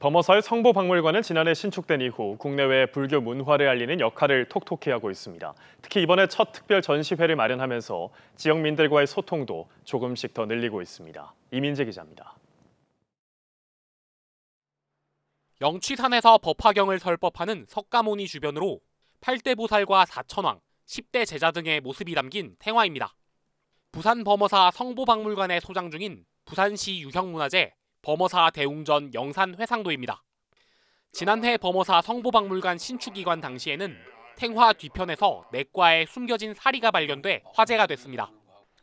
범어설 성보박물관은 지난해 신축된 이후 국내외 불교 문화를 알리는 역할을 톡톡히 하고 있습니다. 특히 이번에 첫 특별 전시회를 마련하면서 지역민들과의 소통도 조금씩 더 늘리고 있습니다. 이민재 기자입니다. 영취산에서 법화경을 설법하는 석가모니 주변으로 8대 보살과 4천왕 10대 제자 등의 모습이 담긴 생화입니다. 부산 범어사 성보박물관에 소장 중인 부산시 유형문화재 범어사 대웅전 영산 회상도입니다. 지난해 범어사 성보박물관 신축기관 당시에는 탱화 뒤편에서 내과에 숨겨진 사리가 발견돼 화제가 됐습니다.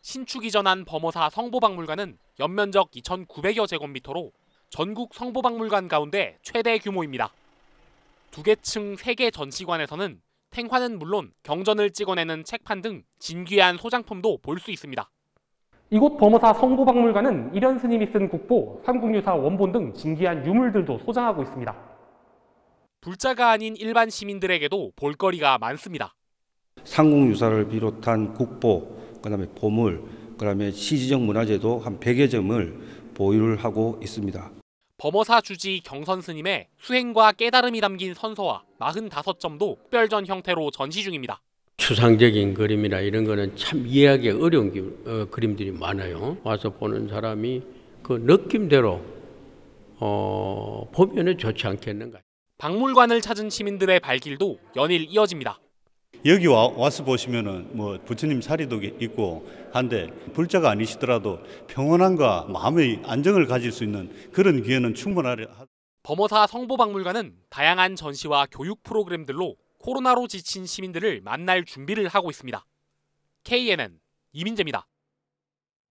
신축 이전한 범어사 성보박물관은 연면적 2,900여 제곱미터로 전국 성보박물관 가운데 최대 규모입니다. 두 개층세 개 전시관에서는 탱화는 물론 경전을 찍어내는 책판 등 진귀한 소장품도 볼 수 있습니다. 이곳 범어사 성부박물관은 일현 스님이 쓴 국보, 삼국유사 원본 등 진귀한 유물들도 소장하고 있습니다. 불자가 아닌 일반 시민들에게도 볼거리가 많습니다. 삼국유사를 비롯한 국보, 그다음에 보물, 그다음에 시지적 문화재도 한 100여 점을 보유를 하고 있습니다. 범어사 주지 경선 스님의 수행과 깨달음이 담긴 선서와 45점도 특별전 형태로 전시 중입니다. 추상적인 그림이나 이런 거는 참 이해하기 어려운 기, 어, 그림들이 많아요. 와서 보는 사람이 그 느낌대로 어, 보면은 좋지 않겠는가. 박물관을 찾은 시민들의 발길도 연일 이어집니다. 여기 와, 와서 보시면뭐 부처님 사리도 있고 한데 불자가 아니시더라도 평온함과 마음의 안정을 가질 수 있는 그런 기회는 충분하리. 범어사 성보박물관은 다양한 전시와 교육 프로그램들로 코로나로 지친 시민들을 만날 준비를 하고 있습니다. KNN 이민재입니다.